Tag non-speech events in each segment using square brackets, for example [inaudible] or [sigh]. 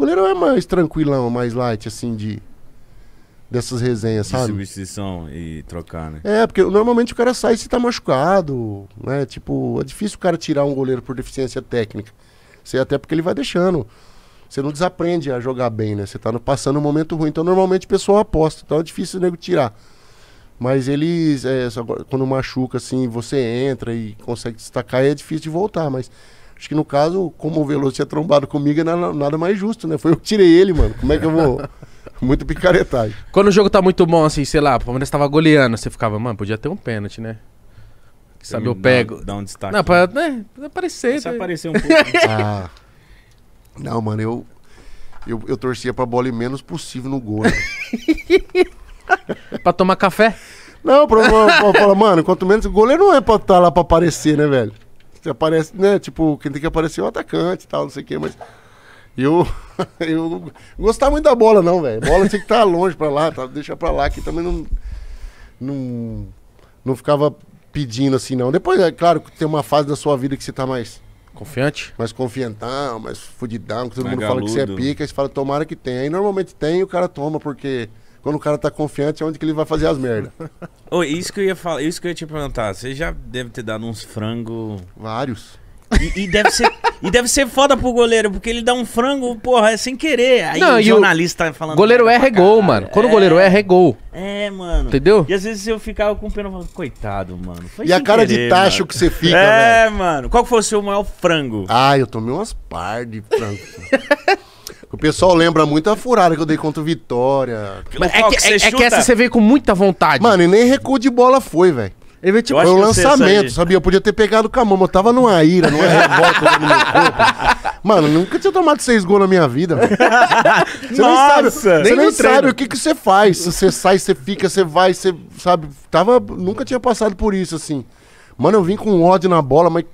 goleiro é mais tranquilão, mais light, assim, de. Dessas resenhas, de sabe? substituição e trocar, né? É, porque normalmente o cara sai se tá machucado, né? Tipo, é difícil o cara tirar um goleiro por deficiência técnica. Você até porque ele vai deixando. Você não desaprende a jogar bem, né? Você tá passando um momento ruim. Então, normalmente o pessoal aposta. Então é difícil o nego tirar. Mas eles, é, quando machuca, assim, você entra e consegue destacar, é difícil de voltar. Mas Acho que no caso, como o Veloso tinha trombado comigo, é nada, nada mais justo, né? Foi eu que tirei ele, mano. Como é que eu vou. [laughs] Muito picaretagem. Quando o jogo tá muito bom, assim, sei lá, o Palmeiras tava goleando, você ficava, mano, podia ter um pênalti, né? Que sabe, eu, eu pego. Dá um destaque. Não, né? pra, né, aparecer. Né? aparecer um [laughs] pouco. ah. Não, mano, eu, eu, eu torcia pra bola e menos possível no gol, né? [laughs] pra tomar café? Não, pra, pra falar, mano, quanto menos. O goleiro não é pra estar tá lá pra aparecer, né, velho? aparece, né? Tipo, quem tem que aparecer é o atacante e tal, não sei o quê, mas. Eu, [laughs] eu gostava muito da bola, não, velho. Bola tinha que estar tá longe pra lá, tá, deixa pra lá, que também não, não. Não ficava pedindo assim, não. Depois, é claro, tem uma fase da sua vida que você tá mais. Confiante? Mais confiantão, mais fudidão, que todo mundo galudo. fala que você é pica, aí você fala, tomara que tenha. Aí normalmente tem e o cara toma, porque quando o cara tá confiante, é onde que ele vai fazer as merdas. [laughs] Oi isso que eu ia falar, isso que eu ia te perguntar. Você já deve ter dado uns frango. Vários. E, e, deve ser, e deve ser foda pro goleiro, porque ele dá um frango, porra, é sem querer. Aí não, o jornalista tá falando. Goleiro erra é gol, mano. Quando é, o goleiro erra é gol. É, mano. Entendeu? E às vezes eu ficava com pena falando, coitado, mano. e a cara querer, de tacho mano. que você fica, É, velho. mano. Qual que foi o seu maior frango? Ah, eu tomei umas par de frango. [laughs] O pessoal lembra muito a furada que eu dei contra o Vitória. Mas é, é que, é, é que essa você veio com muita vontade. Mano, e nem recuo de bola foi, velho. Ele veio, tipo, foi um lançamento, sabia? Eu podia ter pegado o camão, mas eu tava numa ira, numa [laughs] revolta no meu corpo. Mano, nunca tinha tomado seis gols na minha vida. você nem sabe, você nem, nem sabe o que, que você faz. Você sai, você fica, você vai, você sabe. Tava, nunca tinha passado por isso, assim. Mano, eu vim com ódio na bola, mas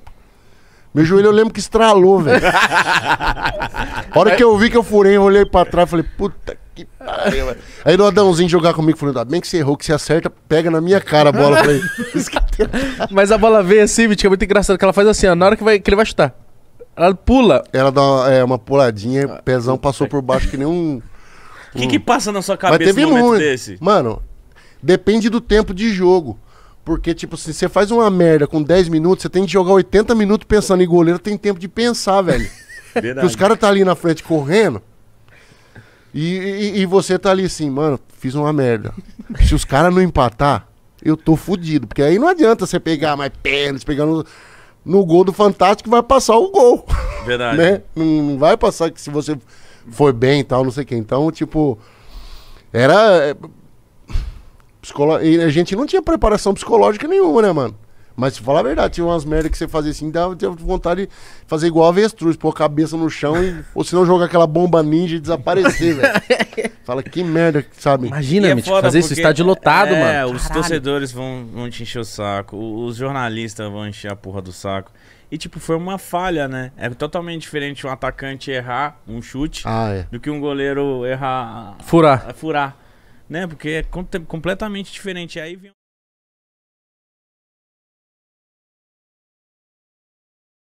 meu joelho eu lembro que estralou, velho. a hora que eu vi que eu furei, eu olhei pra trás e falei, puta que pariu, velho. Aí no Adãozinho jogar comigo, falando, bem que você errou, que você acerta, pega na minha cara a bola pra ele. [laughs] Mas a bola veio assim, Vitinho, é muito engraçado, que ela faz assim, ó, na hora que, vai, que ele vai chutar. Ela pula. Ela dá uma, é, uma puladinha, ah, pezão passou por baixo que nem um. O um... que, que passa na sua cabeça Mas teve momento muito. desse? Mano, depende do tempo de jogo. Porque, tipo assim, você faz uma merda com 10 minutos, você tem que jogar 80 minutos pensando em goleiro, tem tempo de pensar, velho. [laughs] Verdade. Porque os caras tá ali na frente correndo. E, e, e, você tá ali assim, mano, fiz uma merda. Se os caras não empatar, eu tô fudido. Porque aí não adianta você pegar mais pênalti, pegar no, no gol do Fantástico vai passar o gol. Verdade. [laughs] né? Não, não vai passar que se você for bem e tal, não sei o que. Então, tipo. Era. Psicolo... E a gente não tinha preparação psicológica nenhuma, né, mano? Mas se falar a verdade, tinha umas merdas que você fazia assim, dava vontade de fazer igual avestruz, pôr a cabeça no chão e. ou se não jogar aquela bomba ninja e desaparecer, velho. Fala, que merda, sabe? Imagina, é Mitch, fazer isso, está lotado, é, mano. É, os Caralho. torcedores vão, vão te encher o saco, os jornalistas vão encher a porra do saco. E, tipo, foi uma falha, né? É totalmente diferente um atacante errar um chute ah, é. do que um goleiro errar. Furar. Furar né? Porque é completamente diferente. Aí vem